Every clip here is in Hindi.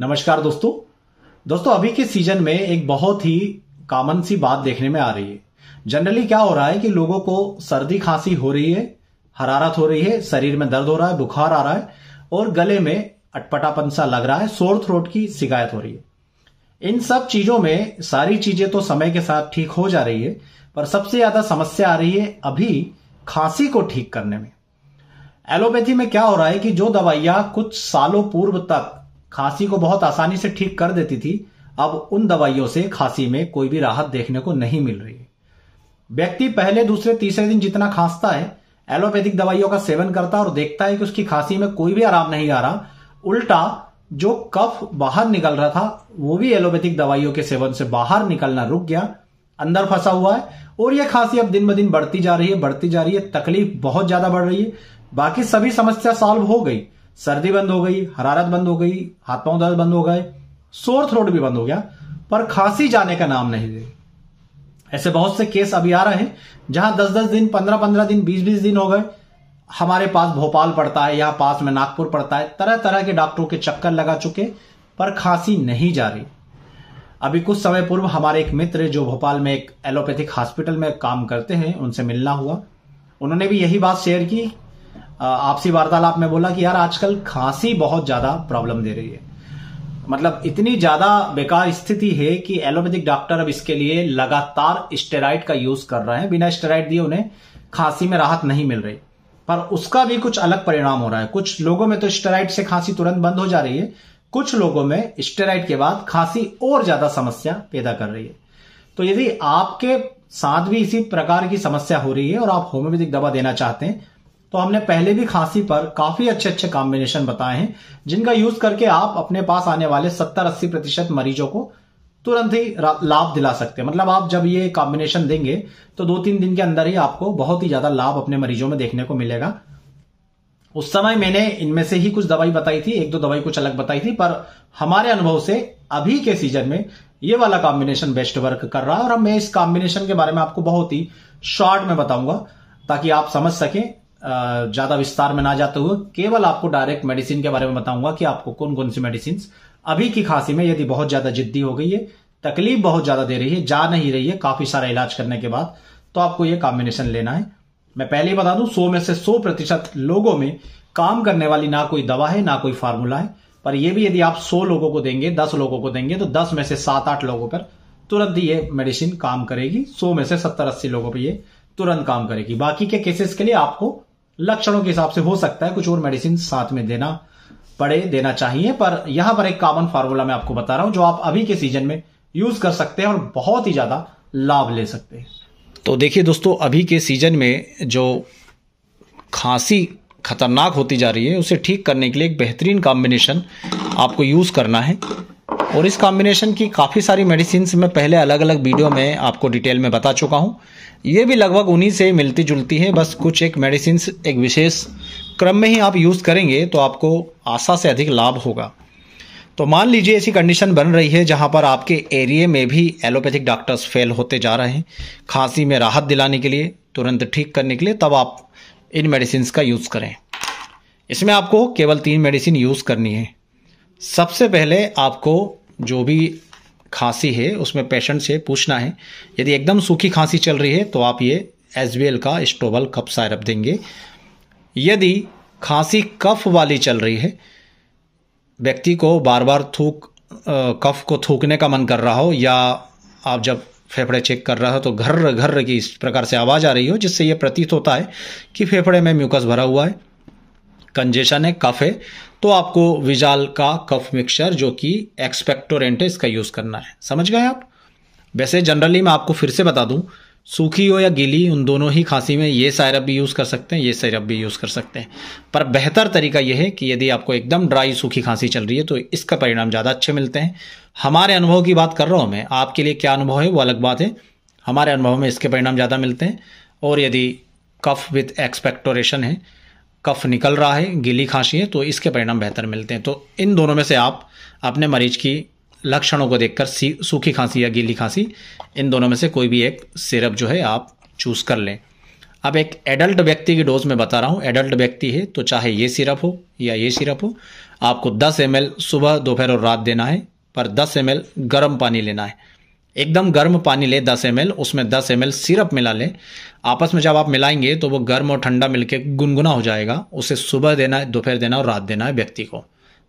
नमस्कार दोस्तों दोस्तों अभी के सीजन में एक बहुत ही कॉमन सी बात देखने में आ रही है जनरली क्या हो रहा है कि लोगों को सर्दी खांसी हो रही है हरारत हो रही है शरीर में दर्द हो रहा है बुखार आ रहा है और गले में अटपटापन सा लग रहा है सोर थ्रोट की शिकायत हो रही है इन सब चीजों में सारी चीजें तो समय के साथ ठीक हो जा रही है पर सबसे ज्यादा समस्या आ रही है अभी खांसी को ठीक करने में एलोपैथी में क्या हो रहा है कि जो दवाइयां कुछ सालों पूर्व तक खांसी को बहुत आसानी से ठीक कर देती थी अब उन दवाइयों से खांसी में कोई भी राहत देखने को नहीं मिल रही है व्यक्ति पहले दूसरे तीसरे दिन जितना खांसता है एलोपैथिक दवाइयों का सेवन करता है और देखता है कि उसकी खांसी में कोई भी आराम नहीं आ रहा उल्टा जो कफ बाहर निकल रहा था वो भी एलोपैथिक दवाइयों के सेवन से बाहर निकलना रुक गया अंदर फंसा हुआ है और यह खांसी अब दिन ब दिन बढ़ती जा रही है बढ़ती जा रही है तकलीफ बहुत ज्यादा बढ़ रही है बाकी सभी समस्या सॉल्व हो गई सर्दी बंद हो गई हरारत बंद हो गई हाथ पांव दर्द बंद हो गए सोर थ्रोट भी बंद हो गया पर खांसी जाने का नाम नहीं दे ऐसे बहुत से केस अभी आ रहे हैं जहां दस दस दिन पंद्रह पंद्रह दिन बीस बीस दिन हो गए हमारे पास भोपाल पड़ता है यहां पास में नागपुर पड़ता है तरह तरह के डॉक्टरों के चक्कर लगा चुके पर खांसी नहीं जा रही अभी कुछ समय पूर्व हमारे एक मित्र जो भोपाल में एक एलोपैथिक हॉस्पिटल में काम करते हैं उनसे मिलना हुआ उन्होंने भी यही बात शेयर की आपसी वार्तालाप में बोला कि यार आजकल खांसी बहुत ज्यादा प्रॉब्लम दे रही है मतलब इतनी ज्यादा बेकार स्थिति है कि एलोपैथिक डॉक्टर अब इसके लिए लगातार स्टेराइड का यूज कर रहे हैं बिना स्टेराइड दिए उन्हें खांसी में राहत नहीं मिल रही पर उसका भी कुछ अलग परिणाम हो रहा है कुछ लोगों में तो स्टेराइड से खांसी तुरंत बंद हो जा रही है कुछ लोगों में स्टेराइड के बाद खांसी और ज्यादा समस्या पैदा कर रही है तो यदि आपके साथ भी इसी प्रकार की समस्या हो रही है और आप होम्योपैथिक दवा देना चाहते हैं तो हमने पहले भी खांसी पर काफी अच्छे अच्छे कॉम्बिनेशन बताए हैं जिनका यूज करके आप अपने पास आने वाले सत्तर अस्सी प्रतिशत मरीजों को तुरंत ही लाभ दिला सकते हैं मतलब आप जब ये कॉम्बिनेशन देंगे तो दो तीन दिन के अंदर ही आपको बहुत ही ज्यादा लाभ अपने मरीजों में देखने को मिलेगा उस समय मैंने इनमें से ही कुछ दवाई बताई थी एक दो दवाई कुछ अलग बताई थी पर हमारे अनुभव से अभी के सीजन में ये वाला कॉम्बिनेशन बेस्ट वर्क कर रहा है और मैं इस कॉम्बिनेशन के बारे में आपको बहुत ही शॉर्ट में बताऊंगा ताकि आप समझ सकें ज्यादा विस्तार में ना जाते हुए केवल आपको डायरेक्ट मेडिसिन के बारे में बताऊंगा कि आपको कौन कौन सी मेडिसिन अभी की खांसी में यदि बहुत ज्यादा जिद्दी हो गई है तकलीफ बहुत ज्यादा दे रही है जा नहीं रही है काफी सारा इलाज करने के बाद तो आपको यह कॉम्बिनेशन लेना है मैं पहले ही बता दूं सौ में से सौ प्रतिशत लोगों में काम करने वाली ना कोई दवा है ना कोई फार्मूला है पर यह भी यदि आप सौ लोगों को देंगे दस लोगों को देंगे तो दस में से सात आठ लोगों पर तुरंत ये मेडिसिन काम करेगी सौ में से सत्तर अस्सी लोगों पर यह तुरंत काम करेगी बाकी के केसेस के लिए आपको लक्षणों के हिसाब से हो सकता है कुछ और मेडिसिन साथ में देना पड़े देना चाहिए पर यहां पर एक कॉमन फार्मूला मैं आपको बता रहा हूं जो आप अभी के सीजन में यूज कर सकते हैं और बहुत ही ज्यादा लाभ ले सकते हैं तो देखिए दोस्तों अभी के सीजन में जो खांसी खतरनाक होती जा रही है उसे ठीक करने के लिए एक बेहतरीन कॉम्बिनेशन आपको यूज़ करना है और इस कॉम्बिनेशन की काफ़ी सारी मेडिसिन मैं पहले अलग अलग वीडियो में आपको डिटेल में बता चुका हूँ ये भी लगभग उन्हीं से मिलती जुलती है बस कुछ एक मेडिसिन एक विशेष क्रम में ही आप यूज़ करेंगे तो आपको आशा से अधिक लाभ होगा तो मान लीजिए ऐसी कंडीशन बन रही है जहां पर आपके एरिए में भी एलोपैथिक डॉक्टर्स फेल होते जा रहे हैं खांसी में राहत दिलाने के लिए तुरंत ठीक करने के लिए तब आप इन मेडिसिन का यूज़ करें इसमें आपको केवल तीन मेडिसिन यूज़ करनी है सबसे पहले आपको जो भी खांसी है उसमें पेशेंट से पूछना है यदि एकदम सूखी खांसी चल रही है तो आप ये एस का स्टोबल कफ सायरप देंगे यदि खांसी कफ वाली चल रही है व्यक्ति को बार बार थूक कफ को थूकने का मन कर रहा हो या आप जब फेफड़े चेक कर रहा हो तो घर घर की इस प्रकार से आवाज़ आ रही हो जिससे ये प्रतीत होता है कि फेफड़े में म्यूकस भरा हुआ है कंजेशन है कफ है तो आपको विजाल का कफ मिक्सचर जो कि एक्सपेक्टोरेंट है इसका यूज़ करना है समझ गए आप वैसे जनरली मैं आपको फिर से बता दूं सूखी हो या गीली उन दोनों ही खांसी में ये सायरप भी यूज़ कर सकते हैं ये सायरप भी यूज़ कर सकते हैं पर बेहतर तरीका यह है कि यदि आपको एकदम ड्राई सूखी खांसी चल रही है तो इसका परिणाम ज़्यादा अच्छे मिलते हैं हमारे अनुभव की बात कर रहा हूँ मैं आपके लिए क्या अनुभव है वो अलग बात है हमारे अनुभव में इसके परिणाम ज़्यादा मिलते हैं और यदि कफ विथ एक्सपेक्टोरेशन है कफ निकल रहा है गीली खांसी है तो इसके परिणाम बेहतर मिलते हैं तो इन दोनों में से आप अपने मरीज की लक्षणों को देखकर सूखी खांसी या गीली खांसी इन दोनों में से कोई भी एक सिरप जो है आप चूज़ कर लें अब एक एडल्ट व्यक्ति की डोज में बता रहा हूँ एडल्ट व्यक्ति है तो चाहे ये सिरप हो या ये सिरप हो आपको 10 एम सुबह दोपहर और रात देना है पर 10 एम गर्म पानी लेना है एकदम गर्म पानी ले दस एम उसमें दस एम सिरप मिला लें आपस में जब आप मिलाएंगे तो वो गर्म और ठंडा मिलके गुनगुना हो जाएगा उसे सुबह देना है दोपहर देना और रात देना है व्यक्ति को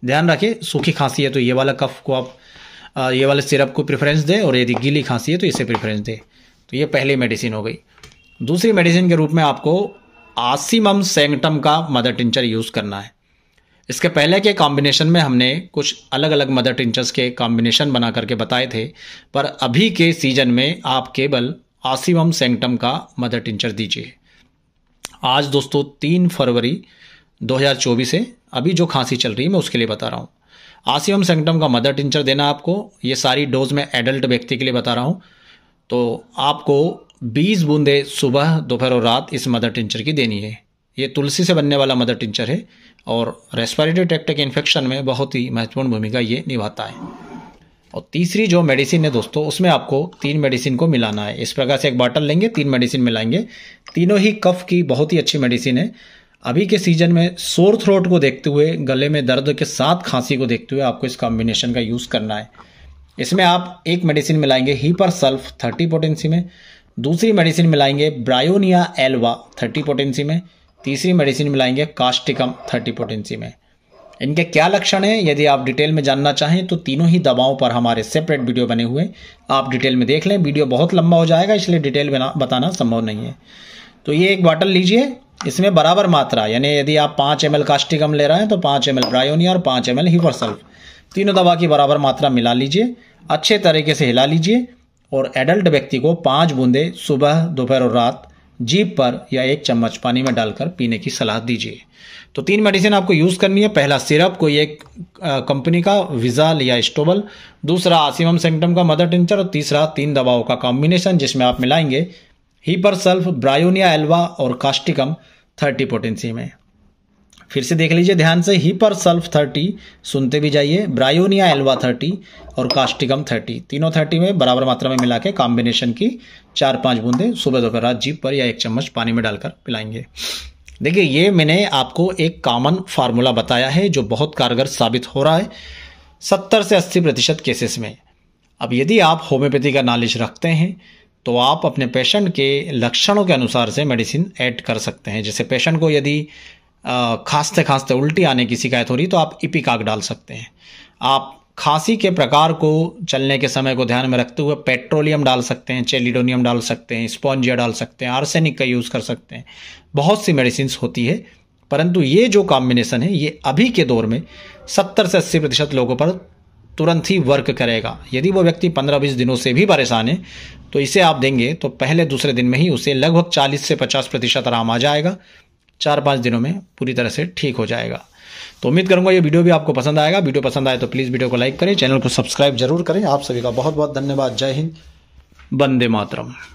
ध्यान रखिए सूखी खांसी है तो ये वाला कफ को आप ये वाले सिरप को प्रेफरेंस दें और यदि गीली खांसी है तो इसे प्रेफरेंस दें तो ये पहली मेडिसिन हो गई दूसरी मेडिसिन के रूप में आपको आसिमम सेंगटम का मदर टिंचर यूज़ करना है इसके पहले के कॉम्बिनेशन में हमने कुछ अलग अलग मदर टिंचर्स के कॉम्बिनेशन बना करके बताए थे पर अभी के सीजन में आप केवल आसिमम सेंगटम का मदर टिंचर दीजिए आज दोस्तों तीन फरवरी 2024 है अभी जो खांसी चल रही है मैं उसके लिए बता रहा हूँ आसिमम सेंगटम का मदर टिंचर देना आपको ये सारी डोज मैं एडल्ट व्यक्ति के लिए बता रहा हूँ तो आपको 20 बूंदे सुबह दोपहर और रात इस मदर टिंचर की देनी है ये तुलसी से बनने वाला मदर टिंचर है और रेस्पायरेटरी ट्रैक्ट के इन्फेक्शन में बहुत ही महत्वपूर्ण भूमिका ये निभाता है और तीसरी जो मेडिसिन है दोस्तों उसमें आपको तीन मेडिसिन को मिलाना है इस प्रकार से एक बाटल लेंगे तीन मेडिसिन मिलाएंगे तीनों ही कफ की बहुत ही अच्छी मेडिसिन है अभी के सीजन में सोर थ्रोट को देखते हुए गले में दर्द के साथ खांसी को देखते हुए आपको इस कॉम्बिनेशन का यूज़ करना है इसमें आप एक मेडिसिन मिलाएंगे हीपर सल्फ थर्टी पोटेंसी में दूसरी मेडिसिन मिलाएंगे ब्रायोनिया एल्वा थर्टी पोटेंसी में तीसरी मेडिसिन मिलाएंगे कास्टिकम थर्टी पोटेंसी में इनके क्या लक्षण हैं यदि आप डिटेल में जानना चाहें तो तीनों ही दवाओं पर हमारे सेपरेट वीडियो बने हुए आप डिटेल में देख लें वीडियो बहुत लंबा हो जाएगा इसलिए डिटेल में बताना संभव नहीं है तो ये एक बॉटल लीजिए इसमें बराबर मात्रा यानी यदि आप पाँच एम कास्टिकम ले रहे हैं तो पाँच एम ब्रायोनिया और पाँच एम एल तीनों दवा की बराबर मात्रा मिला लीजिए अच्छे तरीके से हिला लीजिए और एडल्ट व्यक्ति को पाँच बूंदे सुबह दोपहर और रात जीप पर या एक चम्मच पानी में डालकर पीने की सलाह दीजिए तो तीन मेडिसिन आपको यूज़ करनी है पहला सिरप कोई एक कंपनी का विजाल या स्टोबल दूसरा आसिमम सिम्टम का मदर टिंचर और तीसरा तीन दवाओं का कॉम्बिनेशन जिसमें आप मिलाएंगे हीपर सल्फ ब्रायोनिया एल्वा और कास्टिकम थर्टी पोटेंसी में फिर से देख लीजिए ध्यान से हिपर सल्फ थर्टी सुनते भी जाइए ब्रायोनिया एल्वा थर्टी और कास्टिकम थर्टी तीनों थर्टी में बराबर मात्रा में मिला के कॉम्बिनेशन की चार पांच बूंदें सुबह दोपहर रात जीप पर या एक चम्मच पानी में डालकर पिलाएंगे देखिए ये मैंने आपको एक कॉमन फार्मूला बताया है जो बहुत कारगर साबित हो रहा है सत्तर से अस्सी प्रतिशत केसेस में अब यदि आप होम्योपैथी का नॉलेज रखते हैं तो आप अपने पेशेंट के लक्षणों के अनुसार से मेडिसिन ऐड कर सकते हैं जैसे पेशेंट को यदि खांसते खांसते उल्टी आने की शिकायत हो रही तो आप इपिकाक डाल सकते हैं आप खांसी के प्रकार को चलने के समय को ध्यान में रखते हुए पेट्रोलियम डाल सकते हैं चेलिडोनियम डाल सकते हैं स्पॉन्जिया डाल सकते हैं आर्सेनिक का यूज़ कर सकते हैं बहुत सी मेडिसिन होती है परंतु ये जो कॉम्बिनेशन है ये अभी के दौर में 70 से 80 प्रतिशत लोगों पर तुरंत ही वर्क करेगा यदि वो व्यक्ति 15-20 दिनों से भी परेशान है तो इसे आप देंगे तो पहले दूसरे दिन में ही उसे लगभग 40 से 50 प्रतिशत आराम आ जाएगा चार पाँच दिनों में पूरी तरह से ठीक हो जाएगा तो उम्मीद करूंगा ये वीडियो भी आपको पसंद आएगा वीडियो पसंद आए तो प्लीज़ वीडियो को लाइक करें चैनल को सब्सक्राइब जरूर करें आप सभी का बहुत बहुत धन्यवाद जय हिंद वंदे मातरम